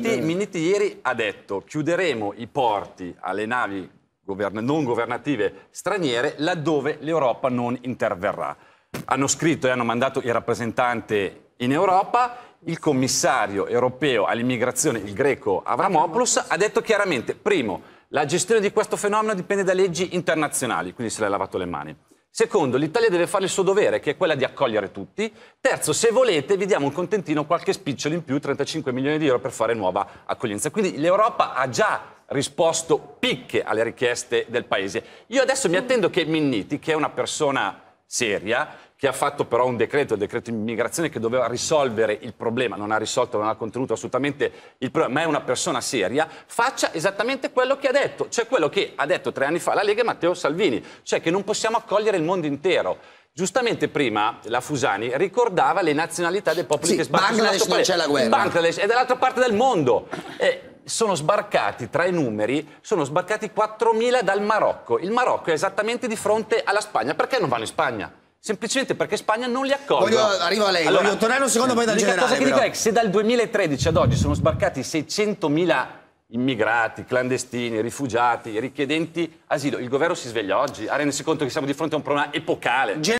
Eh. Minniti ieri ha detto chiuderemo i porti alle navi govern non governative straniere laddove l'Europa non interverrà. Hanno scritto e hanno mandato il rappresentante in Europa il commissario europeo all'immigrazione, il greco Avramopoulos, ha detto chiaramente, primo, la gestione di questo fenomeno dipende da leggi internazionali, quindi se l'ha lavato le mani. Secondo, l'Italia deve fare il suo dovere, che è quella di accogliere tutti. Terzo, se volete, vi diamo un contentino, qualche spicciolo in più, 35 milioni di euro per fare nuova accoglienza. Quindi l'Europa ha già risposto picche alle richieste del Paese. Io adesso mi attendo che Minniti, che è una persona seria, che ha fatto però un decreto, il decreto di immigrazione, che doveva risolvere il problema, non ha risolto, non ha contenuto assolutamente il problema, ma è una persona seria, faccia esattamente quello che ha detto, cioè quello che ha detto tre anni fa la Lega e Matteo Salvini, cioè che non possiamo accogliere il mondo intero. Giustamente prima la Fusani ricordava le nazionalità dei popoli sì, che sbarcano. Bangladesh non c'è la guerra. Bangladesh è dall'altra parte del mondo. Eh, sono sbarcati, tra i numeri, sono sbarcati 4.000 dal Marocco. Il Marocco è esattamente di fronte alla Spagna. Perché non vanno in Spagna? semplicemente perché Spagna non li accoglie. Arriva lei, allora, voglio tornare un secondo poi dal l'unica generale. cosa che dico è che se dal 2013 ad oggi sono sbarcati 600.000 immigrati, clandestini, rifugiati, richiedenti asilo, il governo si sveglia oggi a rendersi conto che siamo di fronte a un problema epocale. Gen